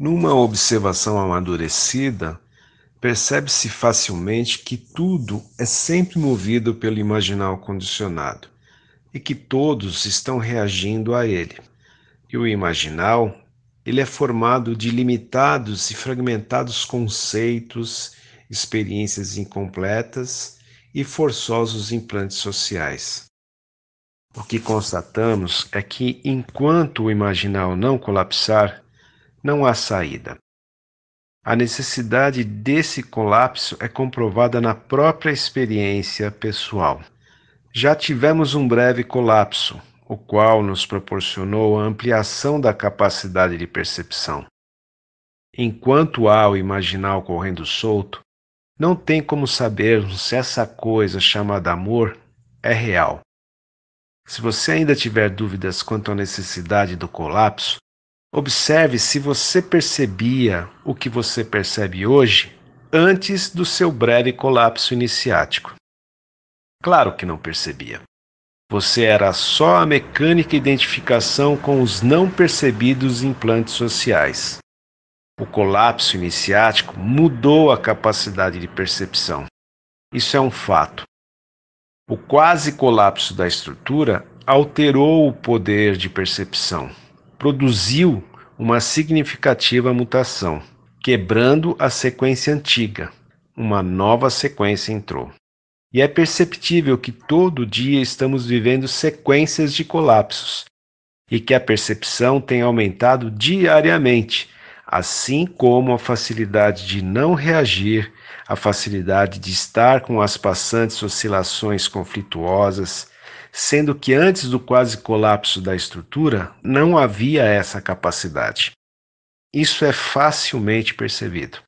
Numa observação amadurecida, percebe-se facilmente que tudo é sempre movido pelo imaginal condicionado e que todos estão reagindo a ele. E o imaginal, ele é formado de limitados e fragmentados conceitos, experiências incompletas e forçosos implantes sociais. O que constatamos é que enquanto o imaginal não colapsar, não há saída. A necessidade desse colapso é comprovada na própria experiência pessoal. Já tivemos um breve colapso, o qual nos proporcionou a ampliação da capacidade de percepção. Enquanto há o imaginal correndo solto, não tem como sabermos se essa coisa chamada amor é real. Se você ainda tiver dúvidas quanto à necessidade do colapso, Observe se você percebia o que você percebe hoje antes do seu breve colapso iniciático. Claro que não percebia. Você era só a mecânica identificação com os não percebidos implantes sociais. O colapso iniciático mudou a capacidade de percepção. Isso é um fato. O quase colapso da estrutura alterou o poder de percepção, produziu uma significativa mutação, quebrando a sequência antiga. Uma nova sequência entrou. E é perceptível que todo dia estamos vivendo sequências de colapsos e que a percepção tem aumentado diariamente, assim como a facilidade de não reagir, a facilidade de estar com as passantes oscilações conflituosas, sendo que antes do quase colapso da estrutura não havia essa capacidade. Isso é facilmente percebido.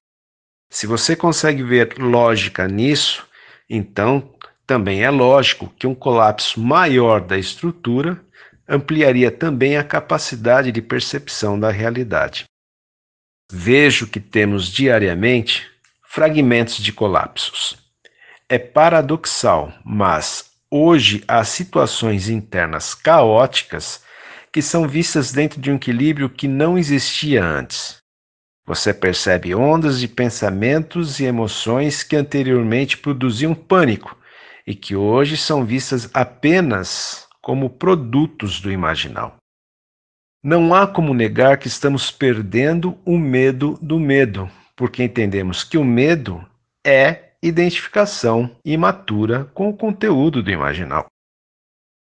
Se você consegue ver lógica nisso, então também é lógico que um colapso maior da estrutura ampliaria também a capacidade de percepção da realidade. Vejo que temos diariamente fragmentos de colapsos. É paradoxal, mas hoje a situações internas caóticas que são vistas dentro de um equilíbrio que não existia antes. Você percebe ondas de pensamentos e emoções que anteriormente produziam pânico e que hoje são vistas apenas como produtos do imaginal. Não há como negar que estamos perdendo o medo do medo, porque entendemos que o medo é identificação imatura com o conteúdo do imaginal.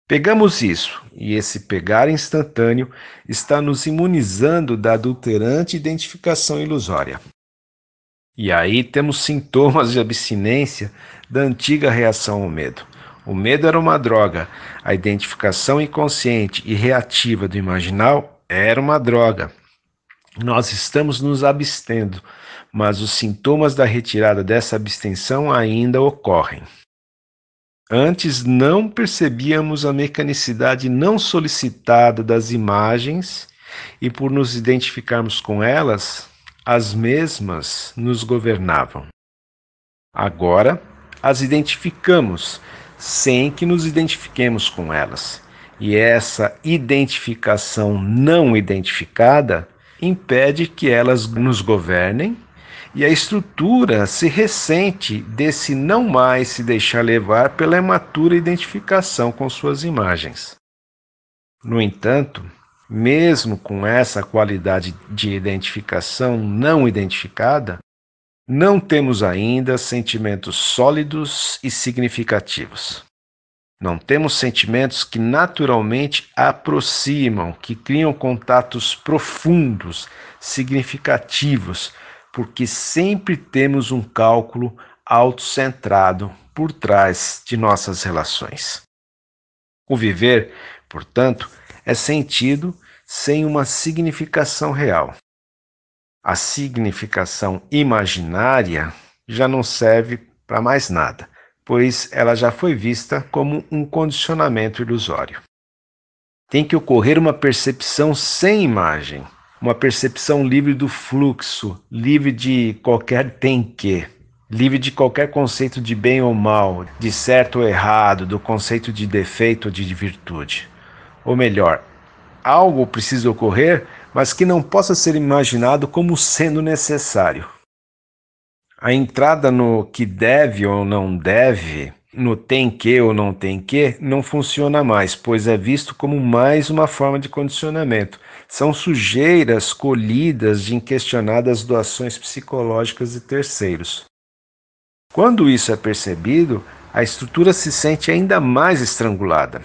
Pegamos isso, e esse pegar instantâneo está nos imunizando da adulterante identificação ilusória. E aí temos sintomas de abstinência da antiga reação ao medo. O medo era uma droga, a identificação inconsciente e reativa do imaginal era uma droga nós estamos nos abstendo, mas os sintomas da retirada dessa abstenção ainda ocorrem. Antes não percebíamos a mecanicidade não solicitada das imagens e, por nos identificarmos com elas, as mesmas nos governavam. Agora as identificamos sem que nos identifiquemos com elas. E essa identificação não identificada impede que elas nos governem e a estrutura se ressente desse não mais se deixar levar pela imatura identificação com suas imagens. No entanto, mesmo com essa qualidade de identificação não identificada, não temos ainda sentimentos sólidos e significativos. Não temos sentimentos que naturalmente aproximam, que criam contatos profundos, significativos, porque sempre temos um cálculo autocentrado por trás de nossas relações. O viver, portanto, é sentido sem uma significação real. A significação imaginária já não serve para mais nada pois ela já foi vista como um condicionamento ilusório. Tem que ocorrer uma percepção sem imagem, uma percepção livre do fluxo, livre de qualquer tem que, livre de qualquer conceito de bem ou mal, de certo ou errado, do conceito de defeito ou de virtude. Ou melhor, algo precisa ocorrer, mas que não possa ser imaginado como sendo necessário. A entrada no que deve ou não deve, no tem que ou não tem que, não funciona mais, pois é visto como mais uma forma de condicionamento. São sujeiras colhidas de inquestionadas doações psicológicas de terceiros. Quando isso é percebido, a estrutura se sente ainda mais estrangulada.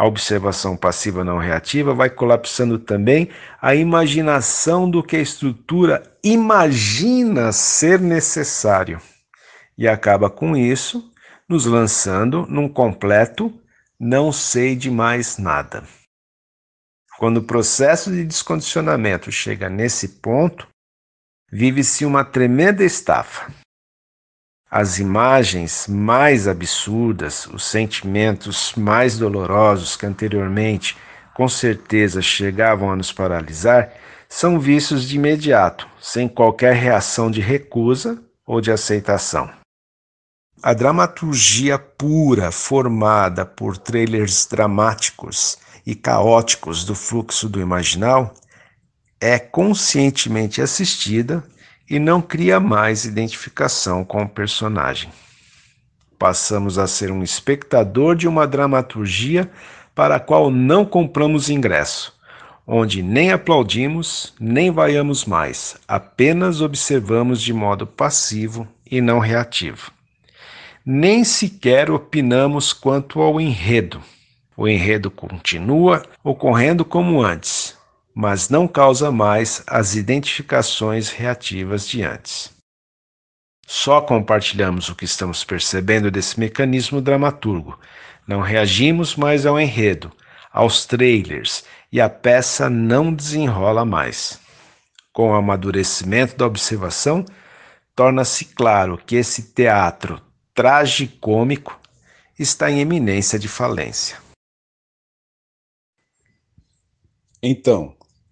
A observação passiva não reativa vai colapsando também a imaginação do que a estrutura imagina ser necessário e acaba com isso nos lançando num completo não sei de mais nada. Quando o processo de descondicionamento chega nesse ponto, vive-se uma tremenda estafa as imagens mais absurdas, os sentimentos mais dolorosos que anteriormente com certeza chegavam a nos paralisar, são vistos de imediato, sem qualquer reação de recusa ou de aceitação. A dramaturgia pura, formada por trailers dramáticos e caóticos do fluxo do imaginal, é conscientemente assistida e não cria mais identificação com o personagem. Passamos a ser um espectador de uma dramaturgia para a qual não compramos ingresso, onde nem aplaudimos, nem vaiamos mais, apenas observamos de modo passivo e não reativo. Nem sequer opinamos quanto ao enredo. O enredo continua ocorrendo como antes, mas não causa mais as identificações reativas de antes. Só compartilhamos o que estamos percebendo desse mecanismo dramaturgo. Não reagimos mais ao enredo, aos trailers, e a peça não desenrola mais. Com o amadurecimento da observação, torna-se claro que esse teatro tragicômico está em eminência de falência. Então,